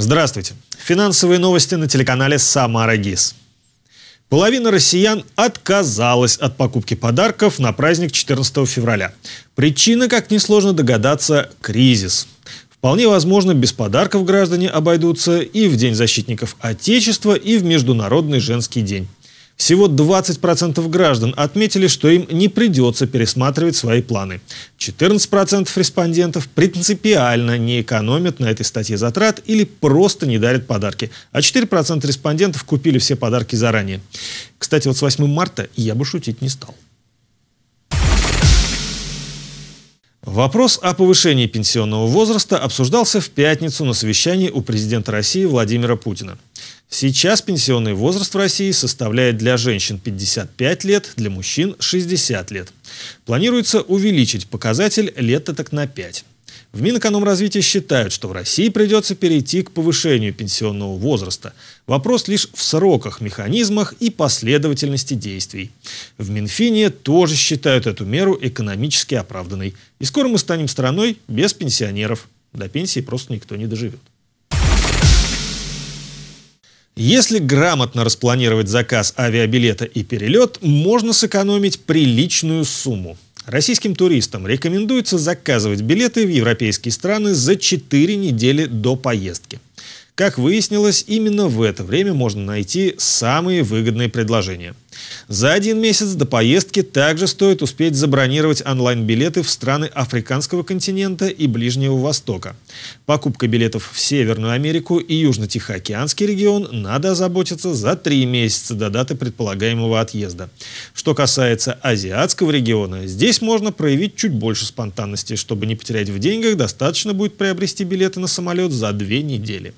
Здравствуйте. Финансовые новости на телеканале «Самара ГИС». Половина россиян отказалась от покупки подарков на праздник 14 февраля. Причина, как несложно догадаться, кризис. Вполне возможно, без подарков граждане обойдутся и в День защитников Отечества, и в Международный женский день. Всего 20% граждан отметили, что им не придется пересматривать свои планы. 14% респондентов принципиально не экономят на этой статье затрат или просто не дарят подарки. А 4% респондентов купили все подарки заранее. Кстати, вот с 8 марта я бы шутить не стал. Вопрос о повышении пенсионного возраста обсуждался в пятницу на совещании у президента России Владимира Путина. Сейчас пенсионный возраст в России составляет для женщин 55 лет, для мужчин 60 лет. Планируется увеличить показатель лет так на 5. В Минэкономразвитии считают, что в России придется перейти к повышению пенсионного возраста. Вопрос лишь в сроках, механизмах и последовательности действий. В Минфине тоже считают эту меру экономически оправданной. И скоро мы станем страной без пенсионеров. До пенсии просто никто не доживет. Если грамотно распланировать заказ авиабилета и перелет, можно сэкономить приличную сумму. Российским туристам рекомендуется заказывать билеты в европейские страны за 4 недели до поездки. Как выяснилось, именно в это время можно найти самые выгодные предложения. За один месяц до поездки также стоит успеть забронировать онлайн-билеты в страны африканского континента и Ближнего Востока. Покупка билетов в Северную Америку и Южно-Тихоокеанский регион надо озаботиться за три месяца до даты предполагаемого отъезда. Что касается азиатского региона, здесь можно проявить чуть больше спонтанности. Чтобы не потерять в деньгах, достаточно будет приобрести билеты на самолет за две недели.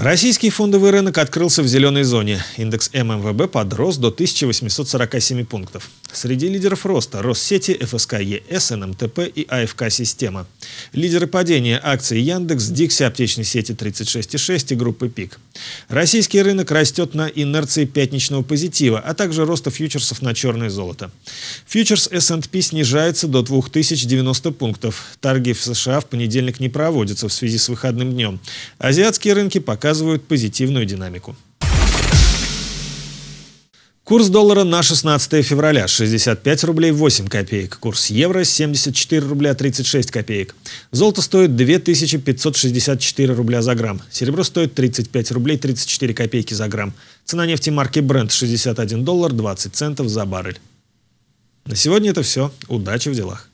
Российский фондовый рынок открылся в зеленой зоне. Индекс ММВБ подрос до 1847 пунктов. Среди лидеров роста – Россети, ФСК ЕС, НМТП эм и АФК «Система». Лидеры падения – акции Яндекс, Дикси, аптечной сети 36,6 и группы ПИК. Российский рынок растет на инерции пятничного позитива, а также роста фьючерсов на черное золото. Фьючерс S&P снижается до 2090 пунктов. Торги в США в понедельник не проводятся в связи с выходным днем. Азиатские рынки пока показывают позитивную динамику. Курс доллара на 16 февраля 65 рублей 8 копеек. Курс евро 74 рубля 36 копеек. Золото стоит 2564 рубля за грамм. Серебро стоит 35 рублей 34 копейки за грамм. Цена нефти марки Brent 61 доллар 20 центов за баррель. На сегодня это все. Удачи в делах.